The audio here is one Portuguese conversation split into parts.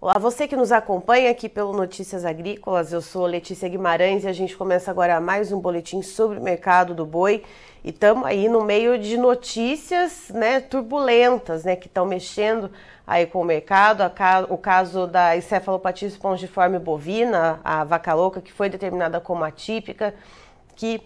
Olá, você que nos acompanha aqui pelo Notícias Agrícolas, eu sou Letícia Guimarães e a gente começa agora mais um boletim sobre o mercado do boi. E estamos aí no meio de notícias né, turbulentas né, que estão mexendo aí com o mercado. O caso da encefalopatia espongiforme bovina, a vaca louca, que foi determinada como atípica, que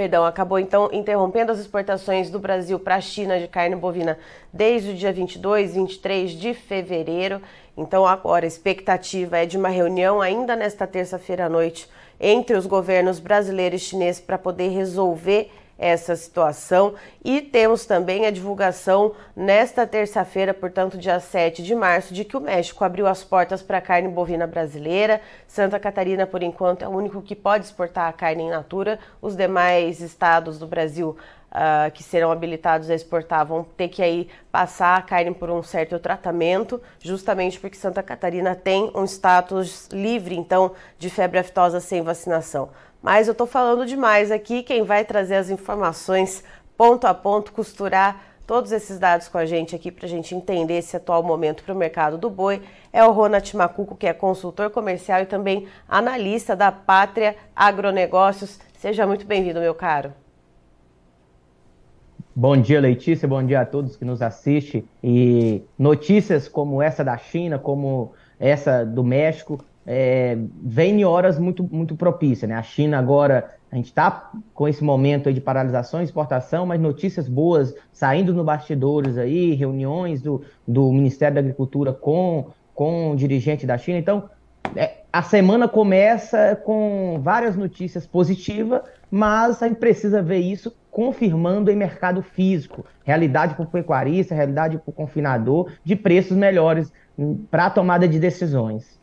perdão, acabou então interrompendo as exportações do Brasil para a China de carne bovina desde o dia 22, 23 de fevereiro. Então, agora a expectativa é de uma reunião ainda nesta terça-feira à noite entre os governos brasileiro e chinês para poder resolver essa situação. E temos também a divulgação nesta terça-feira, portanto, dia 7 de março, de que o México abriu as portas para a carne bovina brasileira. Santa Catarina, por enquanto, é o único que pode exportar a carne em natura. Os demais estados do Brasil Uh, que serão habilitados a exportar vão ter que aí passar a carne por um certo tratamento, justamente porque Santa Catarina tem um status livre, então, de febre aftosa sem vacinação. Mas eu estou falando demais aqui. Quem vai trazer as informações ponto a ponto, costurar todos esses dados com a gente aqui para a gente entender esse atual momento para o mercado do boi é o Ronat Macuco, que é consultor comercial e também analista da Pátria Agronegócios. Seja muito bem-vindo, meu caro. Bom dia, Letícia. Bom dia a todos que nos assistem. E notícias como essa da China, como essa do México, é, vem em horas muito, muito propícias. Né? A China agora, a gente está com esse momento de paralisação e exportação, mas notícias boas saindo no bastidores aí, reuniões do, do Ministério da Agricultura com, com o dirigente da China. Então, é, a semana começa com várias notícias positivas, mas a gente precisa ver isso confirmando em mercado físico, realidade para o pecuarista, realidade para o confinador, de preços melhores hum, para a tomada de decisões.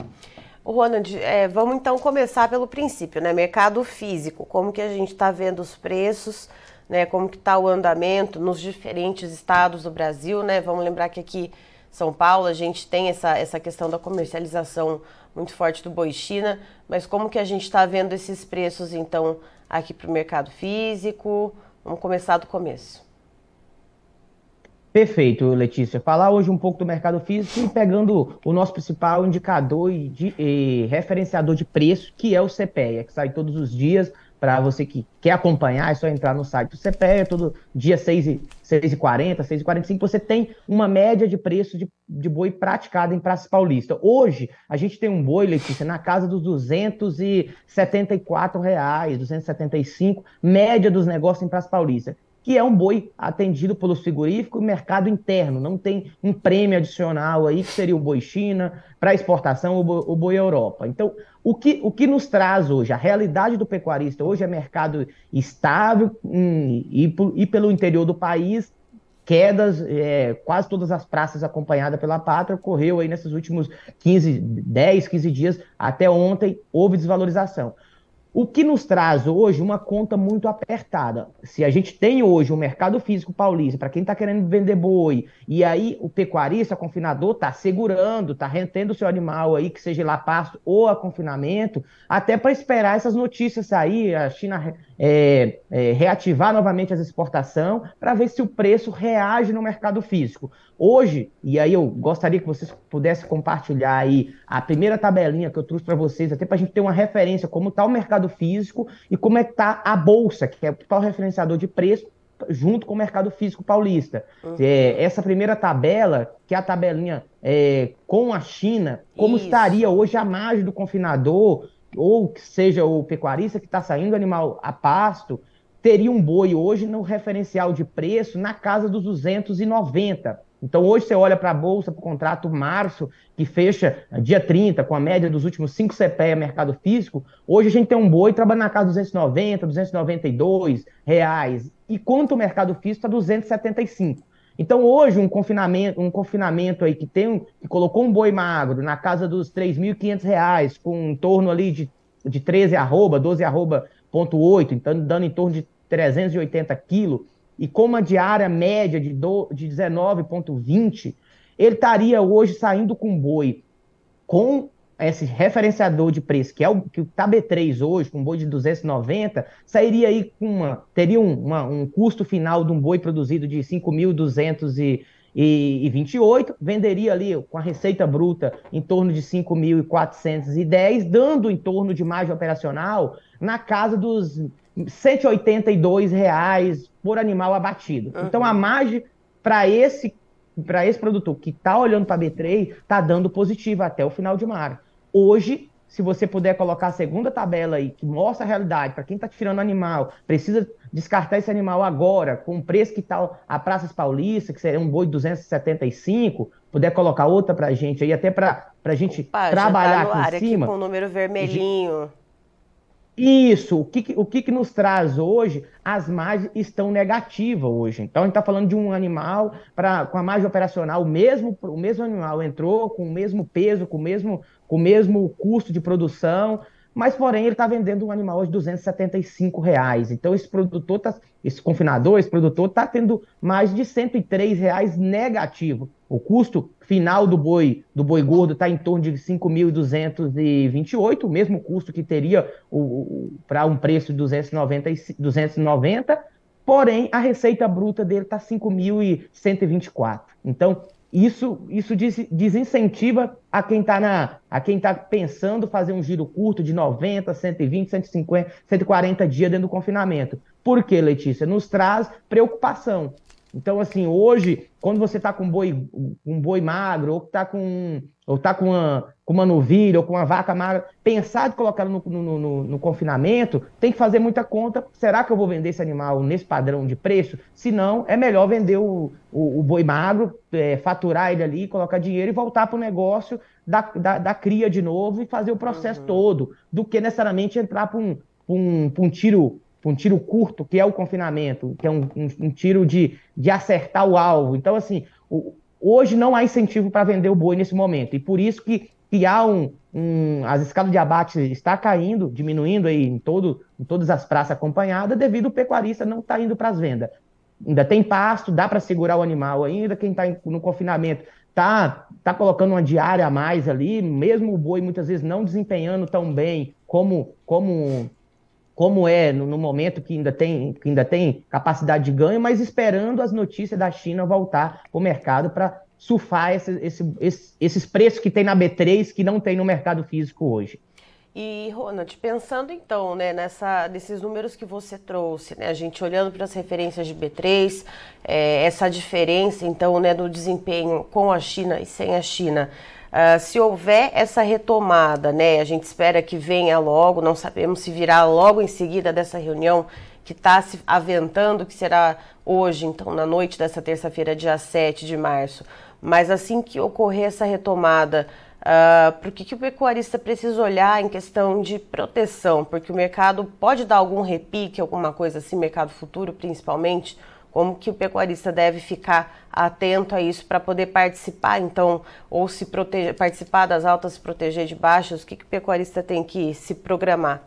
Ronald, é, vamos então começar pelo princípio, né? Mercado físico, como que a gente está vendo os preços, né? Como que está o andamento nos diferentes estados do Brasil, né? Vamos lembrar que aqui São Paulo a gente tem essa, essa questão da comercialização muito forte do boi China, mas como que a gente está vendo esses preços então aqui para o mercado físico? Vamos começar do começo. Perfeito, Letícia. Falar hoje um pouco do mercado físico e pegando o nosso principal indicador e, de, e referenciador de preço, que é o CPEA, que sai todos os dias. Para você que quer acompanhar, é só entrar no site do CPEA, todo dia 6h40, 6h45, você tem uma média de preço de, de boi praticada em Praça Paulista. Hoje, a gente tem um boi, Letícia, na casa dos 274 reais, 275, média dos negócios em Praça Paulista que é um boi atendido pelo frigorífico e mercado interno, não tem um prêmio adicional aí, que seria o boi China, para exportação, o boi, o boi Europa. Então, o que, o que nos traz hoje, a realidade do pecuarista hoje é mercado estável hum, e, e pelo interior do país, quedas, é, quase todas as praças acompanhadas pela pátria, ocorreu aí nesses últimos 15, 10, 15 dias, até ontem houve desvalorização. O que nos traz hoje uma conta muito apertada. Se a gente tem hoje o um mercado físico paulista, para quem está querendo vender boi, e aí o pecuarista, o confinador, está segurando, está retendo o seu animal aí, que seja lá pasto ou a confinamento, até para esperar essas notícias sair. A China é, é, reativar novamente as exportações para ver se o preço reage no mercado físico. Hoje, e aí eu gostaria que vocês pudessem compartilhar aí a primeira tabelinha que eu trouxe para vocês, até para a gente ter uma referência como está o mercado físico e como é que está a Bolsa, que é o principal referenciador de preço, junto com o mercado físico paulista. Uhum. É, essa primeira tabela, que é a tabelinha é, com a China, como Isso. estaria hoje a margem do confinador ou que seja o pecuarista que está saindo animal a pasto, teria um boi hoje no referencial de preço na casa dos 290. Então, hoje você olha para a Bolsa, para o contrato março, que fecha eh, dia 30, com a média dos últimos 5 CPE mercado físico, hoje a gente tem um boi trabalhando na casa dos 290, 292 reais, quanto o mercado físico está 275. Então, hoje, um confinamento, um confinamento aí que tem que colocou um boi magro na casa dos R$ reais com em torno ali de, de 13 arroba, 12 arroba, ponto 8, então dando em torno de 380 quilos, e com uma diária média de, do, de 19,20, ele estaria hoje saindo com boi com esse referenciador de preço, que é o que está B3 hoje, com um boi de 290, sairia aí com uma, teria um, uma, um custo final de um boi produzido de 5.228, venderia ali com a receita bruta em torno de 5.410, dando em torno de margem operacional na casa dos 182 reais por animal abatido. Uhum. Então a margem para esse para esse produtor que está olhando para B3 está dando positivo até o final de março. Hoje, se você puder colocar a segunda tabela aí, que mostra a realidade, para quem está tirando animal, precisa descartar esse animal agora, com o preço que está a Praças Paulista, que seria um boi 275, puder colocar outra para a gente aí, até para a gente Opa, tá trabalhar tá aqui ar, em cima. Aqui com o número vermelhinho. Isso, o que, o que, que nos traz hoje, as margens estão negativas hoje. Então, a gente está falando de um animal pra, com a margem operacional, mesmo, o mesmo animal entrou com o mesmo peso, com o mesmo, com o mesmo custo de produção, mas, porém, ele está vendendo um animal hoje de 275 reais. Então, esse produtor, tá, esse confinador, esse produtor está tendo mais de 103 reais negativo. O custo final do boi do boi gordo está em torno de 5.228, o mesmo custo que teria para um preço de 290, 290, porém a receita bruta dele está 5.124. Então, isso, isso desincentiva a quem está a quem tá pensando fazer um giro curto de 90, 120, 150, 140 dias dentro do confinamento. Por quê, Letícia? Nos traz preocupação. Então, assim, hoje, quando você está com boi, um boi magro, ou está com, ou tá com, uma, com uma novilha, ou com uma vaca magra, pensar de colocar no, no, no, no, confinamento, tem que fazer muita conta. Será que eu vou vender esse animal nesse padrão de preço? Se não, é melhor vender o, o, o boi magro, é, faturar ele ali, colocar dinheiro e voltar para o negócio da, da, da, cria de novo e fazer o processo uhum. todo, do que necessariamente entrar para um, um, um tiro um tiro curto, que é o confinamento, que é um, um, um tiro de, de acertar o alvo. Então, assim, o, hoje não há incentivo para vender o boi nesse momento. E por isso que, que há um, um, As escadas de abate está caindo, diminuindo aí em, todo, em todas as praças acompanhadas, devido ao pecuarista não estar tá indo para as vendas. Ainda tem pasto, dá para segurar o animal ainda, quem está no confinamento tá, tá colocando uma diária a mais ali, mesmo o boi muitas vezes não desempenhando tão bem como, como como é no, no, momento que ainda, tem, que ainda tem capacidade de ganho, mas esperando as notícias da China voltar para o mercado para surfar esse, esse, esses preços que tem na B3 que não tem no mercado físico hoje. E, Ronald, pensando então né, nessa, nesses números que você trouxe, né, a gente olhando para as referências de B3, é, essa diferença então né, do desempenho com a China e sem a China, uh, se houver essa retomada, né, a gente espera que venha logo, não sabemos se virá logo em seguida dessa reunião que está se aventando, que será hoje, então, na noite dessa terça-feira, dia 7 de março, mas assim que ocorrer essa retomada, Uh, que, que o pecuarista precisa olhar em questão de proteção? Porque o mercado pode dar algum repique, alguma coisa assim, mercado futuro principalmente. Como que o pecuarista deve ficar atento a isso para poder participar, então, ou se proteger, participar das altas, se proteger de baixas? O que, que o pecuarista tem que se programar?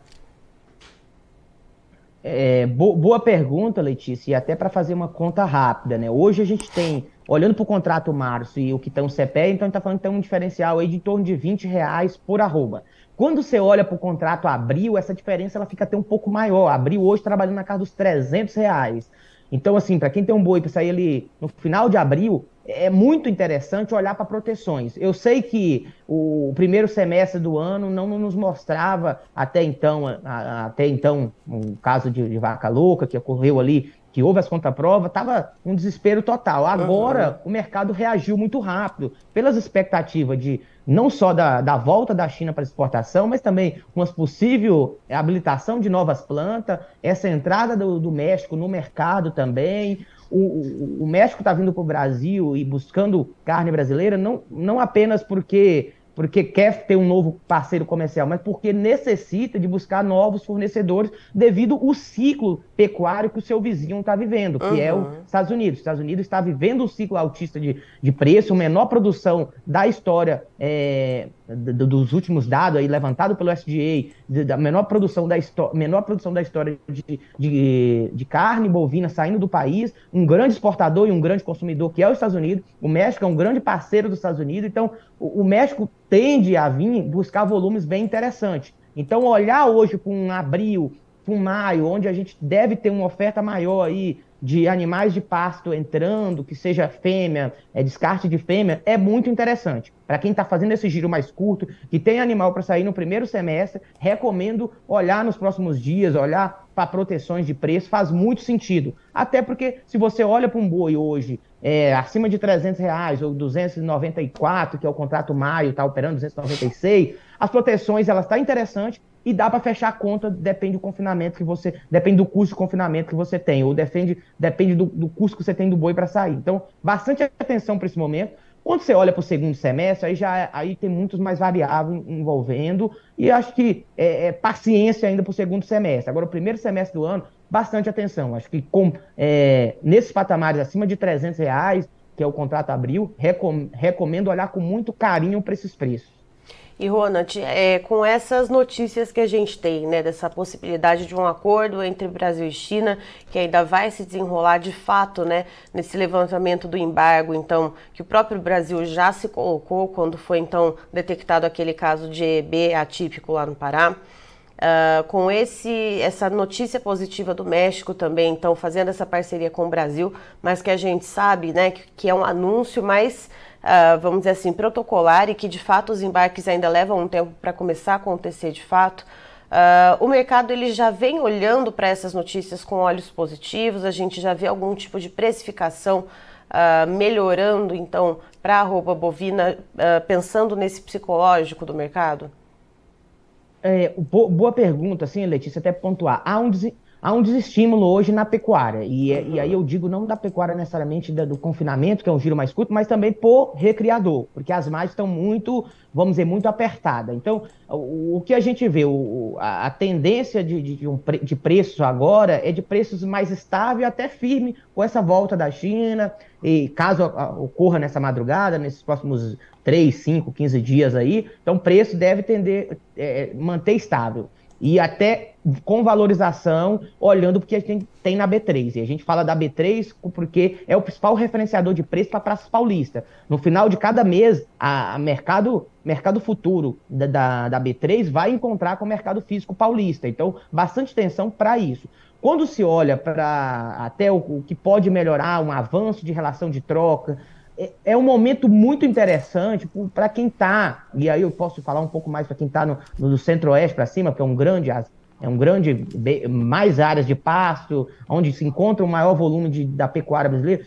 É, bo boa pergunta, Letícia, e até para fazer uma conta rápida, né? Hoje a gente tem, olhando para o contrato março e o que está no CPE, então a gente está falando que tem um diferencial aí de torno de 20 reais por arroba. Quando você olha para o contrato abril, essa diferença ela fica até um pouco maior. Abril hoje trabalhando na casa dos 300 reais. Então, assim, para quem tem um boi para sair ali no final de abril, é muito interessante olhar para proteções. Eu sei que o primeiro semestre do ano não nos mostrava até então, a, a, até então, um caso de, de, vaca louca que ocorreu ali, que houve as contraprovas, estava um desespero total. Agora uhum. o mercado reagiu muito rápido, pelas expectativas de não só da, da volta da China para exportação, mas também uma possível habilitação de novas plantas, essa entrada do, do México no mercado também, o, o México está vindo para o Brasil e buscando carne brasileira não, não apenas porque porque quer ter um novo parceiro comercial, mas porque necessita de buscar novos fornecedores devido ao ciclo pecuário que o seu vizinho está vivendo, que uhum. é os Estados Unidos. Os Estados Unidos está vivendo um ciclo altista de, de preço, menor produção da história é, dos últimos dados aí levantado pelo SDA da menor produção da, menor produção da história de, de, de, carne bovina saindo do país, um grande exportador e um grande consumidor que é os Estados Unidos, o México é um grande parceiro dos Estados Unidos, então o, o México tende a vir buscar volumes bem interessantes. Então olhar hoje para um abril, para um maio, onde a gente deve ter uma oferta maior aí, de animais de pasto entrando, que seja fêmea, é, descarte de fêmea, é muito interessante. Para quem está fazendo esse giro mais curto, que tem animal para sair no primeiro semestre, recomendo olhar nos próximos dias, olhar para proteções de preço, faz muito sentido. Até porque se você olha para um boi hoje é, acima de 300 reais ou 294, que é o contrato maio, está operando 296, as proteções elas estão tá interessantes, e dá para fechar a conta, depende do confinamento que você, depende do custo de confinamento que você tem, ou depende, depende do, do custo que você tem do boi para sair. Então, bastante atenção para esse momento. Quando você olha para o segundo semestre, aí já é, aí tem muitos mais variáveis envolvendo, e acho que é, é paciência ainda para o segundo semestre. Agora, o primeiro semestre do ano, bastante atenção. Acho que com, é, nesses patamares acima de 300 reais, que é o contrato abril, recom, recomendo olhar com muito carinho para esses preços. E Ronald, é, com essas notícias que a gente tem, né, dessa possibilidade de um acordo entre Brasil e China, que ainda vai se desenrolar de fato, né, nesse levantamento do embargo, então, que o próprio Brasil já se colocou quando foi então detectado aquele caso de EB atípico lá no Pará. Uh, com esse, essa notícia positiva do México também, então fazendo essa parceria com o Brasil, mas que a gente sabe, né, que, que é um anúncio mais uh, vamos dizer assim, protocolar e que de fato os embarques ainda levam um tempo para começar a acontecer de fato. Uh, o mercado ele já vem olhando para essas notícias com olhos positivos, a gente já vê algum tipo de precificação uh, melhorando, então, para a roupa bovina, pensando nesse psicológico do mercado? É, boa pergunta, sim, Letícia, até pontuar. Há um, há um desestímulo hoje na pecuária. E, uhum. e aí eu digo não da pecuária necessariamente da, do confinamento, que é um giro mais curto, mas também por recriador, porque as margens estão muito, vamos dizer, muito apertadas. Então, o, o que a gente vê, o, a, a, tendência de, de, de, um, de preço agora é de preços mais estável até firme com essa volta da China. E caso ocorra nessa madrugada, nesses próximos 3, 5, 15 dias aí, então o preço deve tender, é, manter estável e até com valorização, olhando porque a gente tem na B3. E a gente fala da B3 porque é o principal referenciador de preço para a Praça Paulista. No final de cada mês, a, a mercado, mercado futuro da, da, da, B3 vai encontrar com o mercado físico paulista. Então, bastante atenção para isso. Quando se olha para até o, o que pode melhorar, um avanço de relação de troca, é, é um momento muito interessante para quem está, e aí eu posso falar um pouco mais para quem está no, no centro-oeste para cima, que é um grande é um grande mais áreas de pasto, onde se encontra o maior volume de, da pecuária brasileira.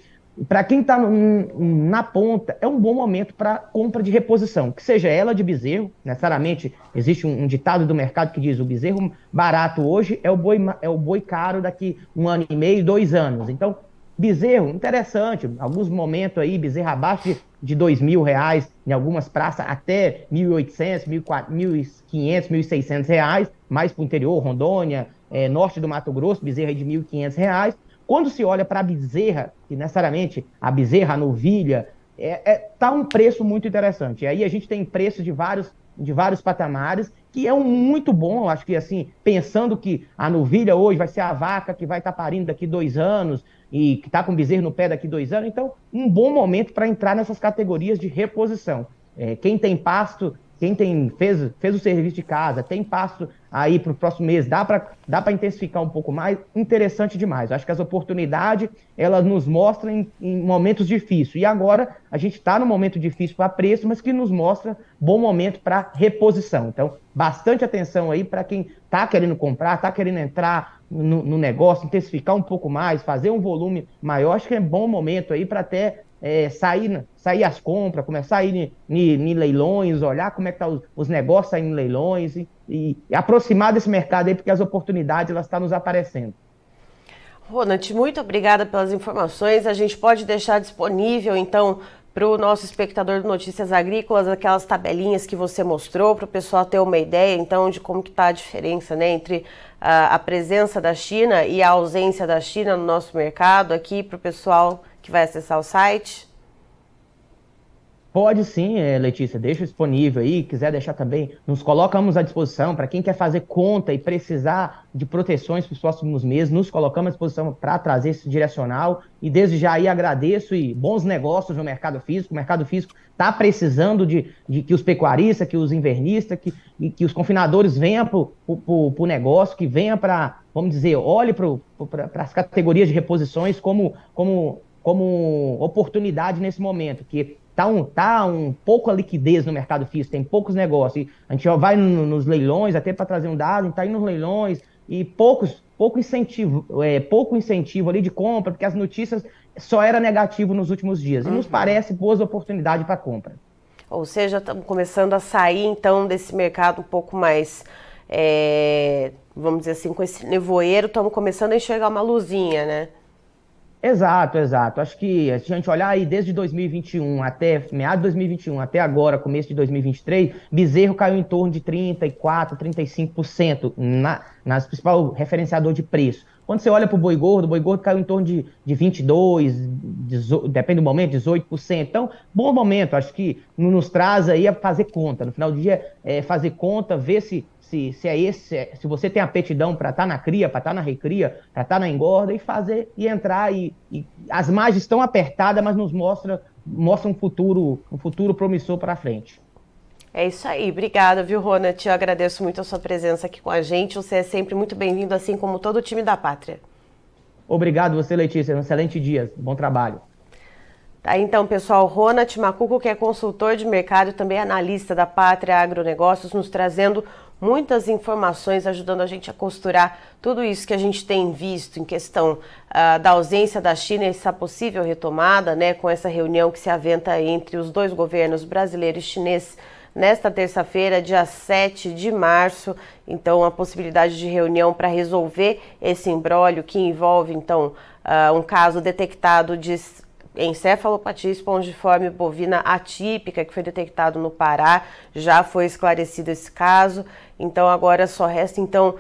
Para quem está na ponta, é um bom momento para compra de reposição, que seja ela de bezerro. Necessariamente existe um, um, ditado do mercado que diz o bezerro barato hoje é o boi é o boi caro daqui um ano e meio, dois anos. Então Bezerro, interessante, alguns momentos aí, Bezerro abaixo de, dois mil reais, em algumas praças até 1.800, 1.500, 1.600 reais, mais para o interior, Rondônia, é, norte do Mato Grosso, Bezerra de 1.500 reais. Quando se olha para a Bezerra, que necessariamente a Bezerra, a Novilha, é, é, tá um preço muito interessante. E aí a gente tem preço de vários, de vários patamares que é um muito bom, acho que assim, pensando que a novilha hoje vai ser a vaca que vai estar tá parindo daqui dois anos e que está com bezerro no pé daqui dois anos, então um bom momento para entrar nessas categorias de reposição. É, quem tem pasto quem tem fez, fez o serviço de casa, tem passo aí para o próximo mês, dá para dá intensificar um pouco mais, interessante demais. Acho que as oportunidades, elas nos mostram em, em momentos difíceis. E agora, a gente está num momento difícil para preço, mas que nos mostra bom momento para reposição. Então, bastante atenção aí para quem está querendo comprar, está querendo entrar no, no, negócio, intensificar um pouco mais, fazer um volume maior. Acho que é bom momento aí para até é, sair, sair as compras, começar a ir em leilões, olhar como é que estão tá os, os, negócios aí em leilões e, e, e, aproximar desse mercado aí, porque as oportunidades elas estão tá nos aparecendo. Ronald, muito obrigada pelas informações. A gente pode deixar disponível, então, para o nosso espectador de Notícias Agrícolas, aquelas tabelinhas que você mostrou, para o pessoal ter uma ideia, então, de como que está a diferença né, entre a, a presença da China e a ausência da China no nosso mercado aqui, para o pessoal que vai acessar o site? Pode sim, eh, Letícia, deixa disponível aí, quiser deixar também, nos colocamos à disposição para quem quer fazer conta e precisar de proteções para os próximos meses, nos colocamos à disposição para trazer esse direcional e desde já aí agradeço e bons negócios no mercado físico, o mercado físico está precisando de, de, que os pecuaristas, que os invernistas, que, que os confinadores venham para o negócio, que venham para, vamos dizer, olhe para as categorias de reposições como, como como oportunidade nesse momento, que tá um, tá um pouco a liquidez no mercado físico, tem poucos negócios. a gente ó, vai no, nos leilões, até para trazer um dado, está indo nos leilões e poucos, pouco incentivo, é, pouco incentivo ali de compra, porque as notícias só era negativo nos últimos dias. E uhum. nos parece boas oportunidades para compra. Ou seja, estamos começando a sair então desse mercado um pouco mais é, vamos dizer assim, com esse nevoeiro, estamos começando a enxergar uma luzinha, né? Exato, exato. Acho que se a gente olhar aí desde 2021 até meados de 2021 até agora, começo de 2023, Bezerro caiu em torno de 34, 35% na, nas principal referenciador de preço. Quando você olha para o boi gordo, o boi gordo caiu em torno de, de 22, 18, depende do momento, 18%. Então, bom momento, acho que nos traz aí a fazer conta. No final do dia, é fazer conta, ver se, se, se é esse, se você tem apetidão para estar tá na cria, para estar tá na recria, para estar tá na engorda e fazer e entrar. E, e as margens estão apertadas, mas nos mostra, mostra um futuro, um futuro promissor para frente. É isso aí, obrigada, viu, Ronat? Eu agradeço muito a sua presença aqui com a gente. Você é sempre muito bem-vindo, assim como todo o time da Pátria. Obrigado, você, Letícia. Um excelente dia. Bom trabalho. Tá, então, pessoal, Ronat Macuco, que é consultor de mercado e também analista da Pátria Agronegócios, nos trazendo muitas informações, ajudando a gente a costurar tudo isso que a gente tem visto em questão uh, da ausência da China, e essa possível retomada, né, com essa reunião que se aventa entre os dois governos brasileiro e chinês nesta terça-feira, dia 7 de março, então a possibilidade de reunião para resolver esse imbróglio que envolve então uh, um caso detectado de encefalopatia espongiforme bovina atípica que foi detectado no Pará, já foi esclarecido esse caso. Então agora só resta então uh,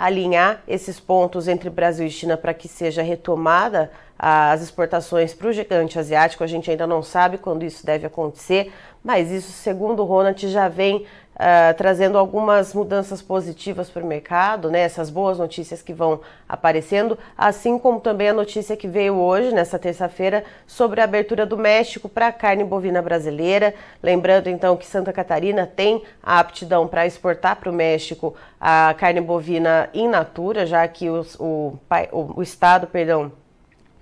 alinhar esses pontos entre Brasil e China para que seja retomada as exportações para o gigante asiático. A gente ainda não sabe quando isso deve acontecer, mas isso, segundo o Ronald, já vem uh, trazendo algumas mudanças positivas para o mercado, né? essas boas notícias que vão aparecendo, assim como também a notícia que veio hoje, nessa terça-feira, sobre a abertura do México para a carne bovina brasileira. Lembrando, então, que Santa Catarina tem a aptidão para exportar para o México a carne bovina in natura, já que os, o, o, o Estado, perdão,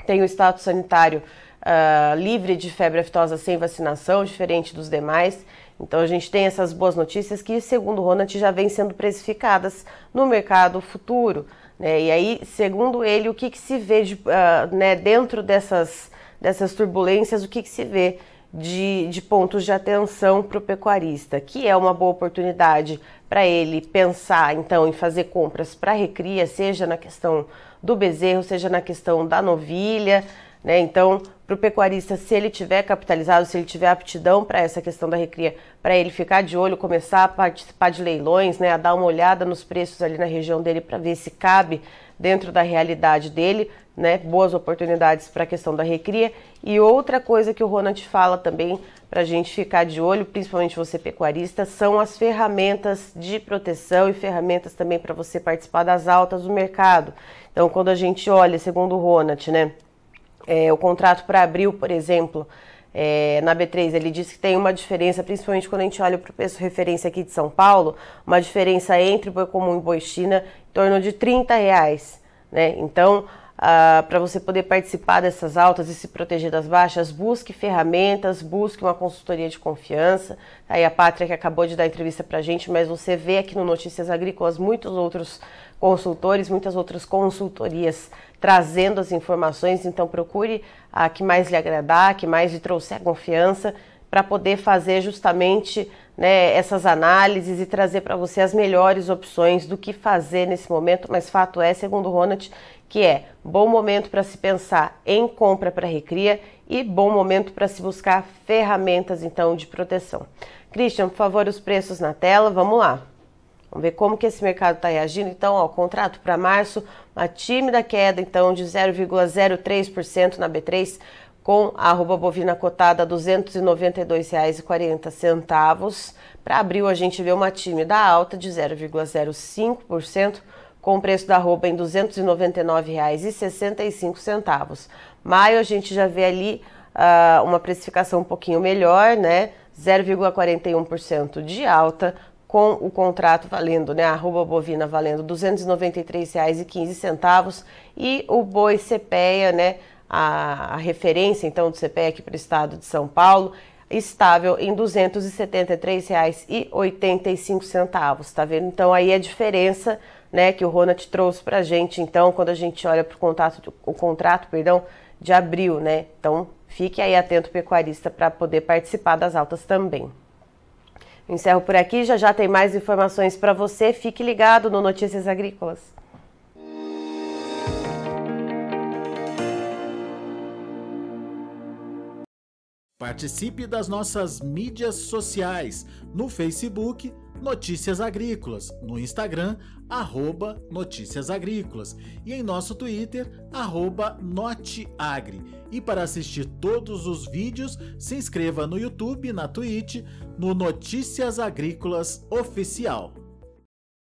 tem o status sanitário uh, livre de febre aftosa sem vacinação, diferente dos demais. Então a gente tem essas boas notícias que, segundo o Ronald, já vêm sendo precificadas no mercado futuro. Né? E aí, segundo ele, o que, que se vê de, uh, né, dentro dessas, dessas turbulências, o que, que se vê de, de, pontos de atenção para o pecuarista, que é uma boa oportunidade para ele pensar então em fazer compras para recria, seja na questão do bezerro, seja na questão da novilha, né? Então, para o pecuarista, se ele tiver capitalizado, se ele tiver aptidão para essa questão da recria, para ele ficar de olho, começar a participar de leilões, né? a dar uma olhada nos preços ali na região dele para ver se cabe dentro da realidade dele, né? boas oportunidades para a questão da recria. E outra coisa que o Ronald fala também para a gente ficar de olho, principalmente você pecuarista, são as ferramentas de proteção e ferramentas também para você participar das altas do mercado. Então, quando a gente olha, segundo o Ronat, né, é, o contrato para abril, por exemplo, é, na B3, ele diz que tem uma diferença, principalmente quando a gente olha para o preço referência aqui de São Paulo, uma diferença entre boi comum e boi China em torno de 30 reais. Né? Então, ah, para você poder participar dessas altas e se proteger das baixas, busque ferramentas, busque uma consultoria de confiança. Tá aí a Pátria que acabou de dar entrevista para a gente, mas você vê aqui no Notícias Agrícolas muitos outros consultores, muitas outras consultorias trazendo as informações. Então procure a que mais lhe agradar, a que mais lhe trouxer confiança para poder fazer justamente né, essas análises e trazer para você as melhores opções do que fazer nesse momento. Mas fato é, segundo o Ronald, que é bom momento para se pensar em compra para recria e bom momento para se buscar ferramentas então de proteção. Christian, por favor, os preços na tela, vamos lá. Vamos ver como que esse mercado está reagindo. Então, ó, contrato para março, uma tímida queda então de 0,03% na B3, com a arroba bovina cotada a R$ 292,40. Para abril, a gente vê uma tímida alta de 0,05%, com o preço da roupa em R$ 299,65. Maio a gente já vê ali uh, uma precificação um pouquinho melhor, né? 0,41% de alta, com o contrato valendo, né, a roupa bovina valendo R$ 293,15 e o boi CPEA, né, a, a, referência então do CPEA aqui para o estado de São Paulo, estável em R$ 273,85. Tá vendo? Então aí a diferença né, que o Ronald trouxe para a gente, então, quando a gente olha para o contrato perdão, de abril. Né? Então, fique aí atento, pecuarista, para poder participar das altas também. Encerro por aqui, já já tem mais informações para você. Fique ligado no Notícias Agrícolas. Participe das nossas mídias sociais, no Facebook Notícias Agrícolas, no Instagram arroba Notícias Agrícolas e em nosso Twitter arroba Noteagri. E para assistir todos os vídeos, se inscreva no YouTube, na Twitch, no Notícias Agrícolas Oficial.